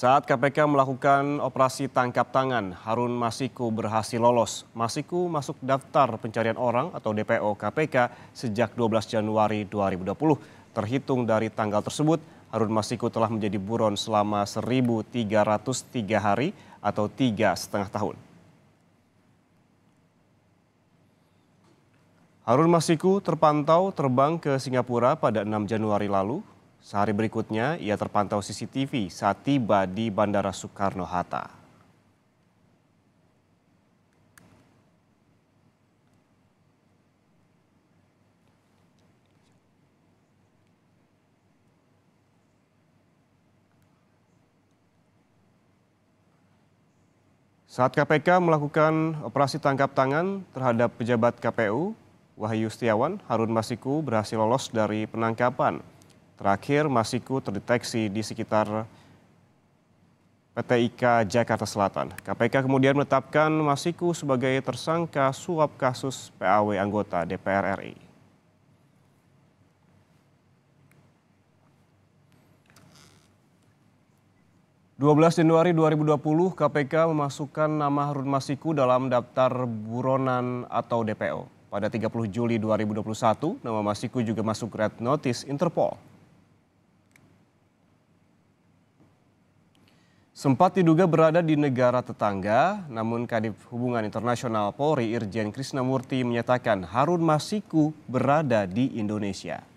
Saat KPK melakukan operasi tangkap tangan, Harun Masiku berhasil lolos. Masiku masuk daftar pencarian orang atau DPO KPK sejak 12 Januari 2020. Terhitung dari tanggal tersebut, Harun Masiku telah menjadi buron selama 1.303 hari atau tiga setengah tahun. Harun Masiku terpantau terbang ke Singapura pada 6 Januari lalu Sehari berikutnya, ia terpantau CCTV saat tiba di Bandara Soekarno-Hatta. Saat KPK melakukan operasi tangkap tangan terhadap pejabat KPU, Wahyu Setiawan Harun Masiku berhasil lolos dari penangkapan. Terakhir, Masiku terdeteksi di sekitar PT IKA Jakarta Selatan. KPK kemudian menetapkan Masiku sebagai tersangka suap kasus PAW anggota DPR RI. 12 Januari 2020, KPK memasukkan nama Harun Masiku dalam daftar buronan atau DPO. Pada 30 Juli 2021, nama Masiku juga masuk red notice Interpol. Sempat diduga berada di negara tetangga, namun Kadif Hubungan Internasional Polri Irjen Krisnamurti menyatakan Harun Masiku berada di Indonesia.